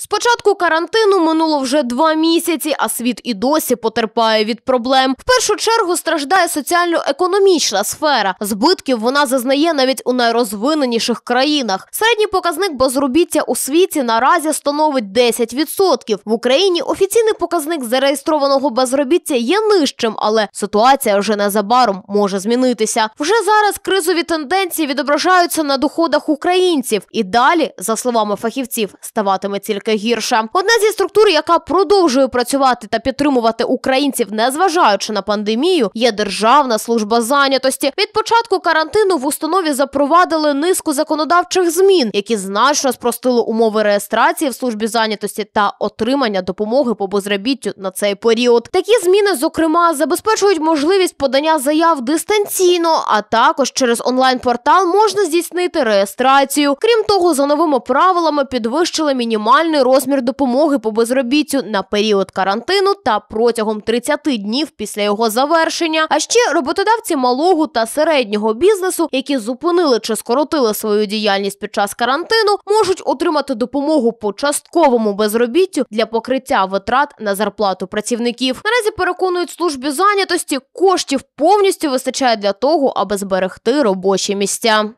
Спочатку карантину минуло вже два місяці, а світ і досі потерпає від проблем. В першу чергу страждає соціально-економічна сфера. Збитків вона зазнає навіть у найрозвиненіших країнах. Середній показник безробіття у світі наразі становить 10%. В Україні офіційний показник зареєстрованого безробіття є нижчим, але ситуація вже незабаром може змінитися. Вже зараз кризові тенденції відображаються на доходах українців, і далі, за словами фахівців, ставатиме тільки трішки гірше. Одна зі структур, яка продовжує працювати та підтримувати українців, незважаючи на пандемію, є Державна служба зайнятості. Від початку карантину в установі запровадили низку законодавчих змін, які значно спростили умови реєстрації в службі зайнятості та отримання допомоги по безробіттю на цей період. Такі зміни, зокрема, забезпечують можливість подання заяв дистанційно, а також через онлайн-портал можна здійснити реєстрацію. Крім того, за новими правилами підвищили мінімальний загальний розмір допомоги по безробіттю на період карантину та протягом 30 днів після його завершення. А ще роботодавці малого та середнього бізнесу, які зупинили чи скоротили свою діяльність під час карантину, можуть отримати допомогу по частковому безробіттю для покриття витрат на зарплату працівників. Наразі переконують службі зайнятості, коштів повністю вистачає для того, аби зберегти робочі місця.